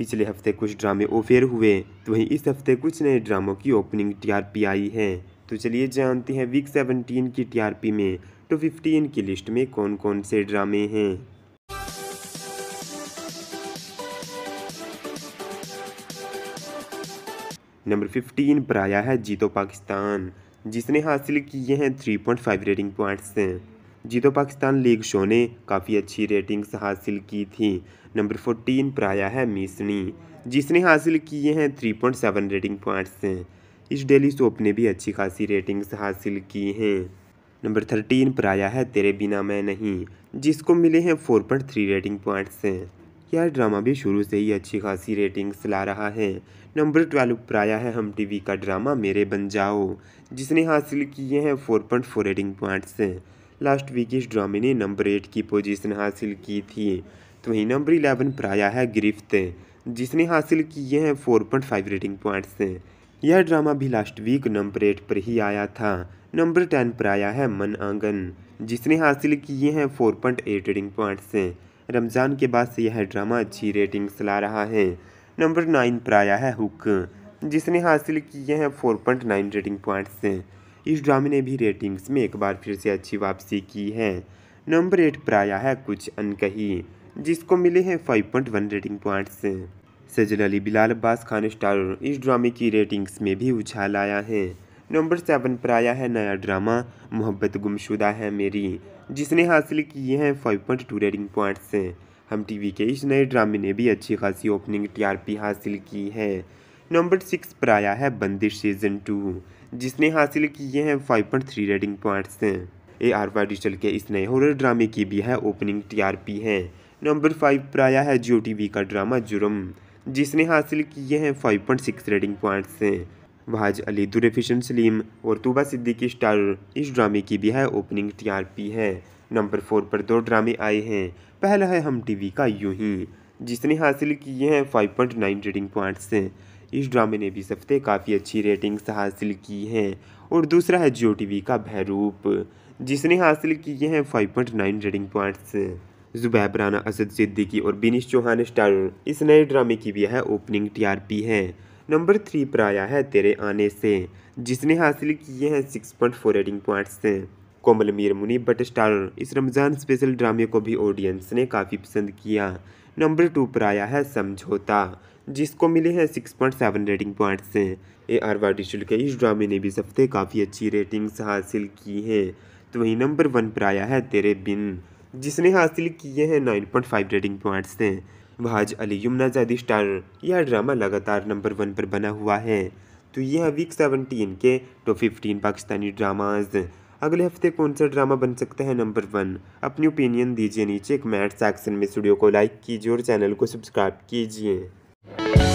पिछले हफ्ते कुछ ड्रामे ओफेयर हुए तो वहीं इस हफ्ते कुछ नए ड्रामों की ओपनिंग टीआरपी आई है तो चलिए जानते हैं वीक सेवनटीन की टीआरपी में तो फिफ्टीन की लिस्ट में कौन कौन से ड्रामे हैं नंबर 15 पर आया है जीतो पाकिस्तान जिसने हासिल किए हैं 3.5 रेटिंग पॉइंट्स जीतो पाकिस्तान लीग शो ने काफ़ी अच्छी रेटिंग्स हासिल की थी नंबर फोर्टीन पर आया है मिसनी जिसने हासिल किए हैं three point seven rating points इस डेली सोप ने भी अच्छी खासी रेटिंग्स हासिल की हैं नंबर थर्टीन पर आया है तेरे बिना मैं नहीं जिसको मिले हैं four point three rating points यह ड्रामा भी शुरू से ही अच्छी खासी रेटिंग्स ला रहा है नंबर ट्वेल्व पर आया है हम टीवी का ड्रामा मेरे बन जाओ जिसने हासिल किए हैं four point four rating points last week इस ड्रामे ने नंबर एट की पोजीशन हासिल की थी तो वहीं नंबर इलेवन पर आया है गिरफ्त जिसने हासिल किए हैं four point five rating points यह ड्रामा भी लास्ट वीक नंबर एट पर ही आया था नंबर टेन पर आया है मन आंगन जिसने हासिल किए हैं four point eight rating points Ramzan के बाद से यह ड्रामा अच्छी रेटिंग्स ला रहा है नंबर नाइन पर आया है हुक जिसने हासिल किए हैं four point nine rating points इस ड्रामे ने भी रेटिंग्स में एक बार फिर से अच्छी वापसी की है नंबर एट प्राया है कुछ अनकही जिसको मिले हैं five point one rating points Sajal Ali Bilal Abbas Khan star इस ड्रामे की रेटिंग्स में भी उछाल आया है नंबर सेवन पर आया है नया ड्रामा मोहब्बत गुमशुदा है मेरी जिसने हासिल किए हैं five point two rating points Hum TV के इस नए ड्रामे ने भी अच्छी खासी ओपनिंग टीआरपी हासिल की है नंबर सिक्स पर आया है बंदिश सीजन टू जिसने हासिल किए हैं 5.3 rating points A R Y digital के इस नए हॉरर ड्रामे की भी है ओपनिंग टीआरपी है नंबर फाइव पर आया है जियो टीवी का ड्रामा जुर्म जिसने हासिल किए हैं 5.6 रेटिंग पॉइंट्स वहाज अली दुरफिशन सलीम और तूबा सिद्दीकी स्टार इस ड्रामे की भी है ओपनिंग पी है नंबर फोर पर दो ड्रामे आए हैं पहला है हम वी का यू ही जिसने हासिल किए हैं 5.9 रेटिंग पॉइंट्स इस ड्रामे ने भी इस हफ्ते काफ़ी अच्छी रेटिंग्स हासिल की हैं और दूसरा है जियो टी का भैरूप जिसने हासिल किए हैं 5.9 रेटिंग पॉइंट्स जुबैब राना असद सिद्दीकी और बिनिश चौहान स्टार इस नए ड्रामे की भी है ओपनिंग टीआरपी है नंबर थ्री पर आया है तेरे आने से जिसने हासिल किए हैं six point four rating points Komal Meer Muneeb Butt star इस रमज़ान स्पेशल ड्रामे को भी ऑडियंस ने काफ़ी पसंद किया नंबर टू पर आया है समझौता जिसको मिले हैं six point seven rating points हैं ए आर वाटिशुल के इस ड्रामे ने भी हफ्ते काफ़ी अच्छी रेटिंग्स हासिल की हैं तो वहीं नंबर वन पर आया है तेरे बिन जिसने हासिल किए हैं nine point five rating points से वहाज अली यमुना जैदी स्टार यह ड्रामा लगातार नंबर वन पर बना हुआ है तो यह वीक सेवनटीन के टॉप तो फिफ्टीन पाकिस्तानी ड्रामाज अगले हफ्ते कौन सा ड्रामा बन सकता है नंबर वन अपनी ओपिनियन दीजिए नीचे कमेंट सेक्शन में स्टूडियो को लाइक कीजिए और चैनल को सब्सक्राइब कीजिए Thank you.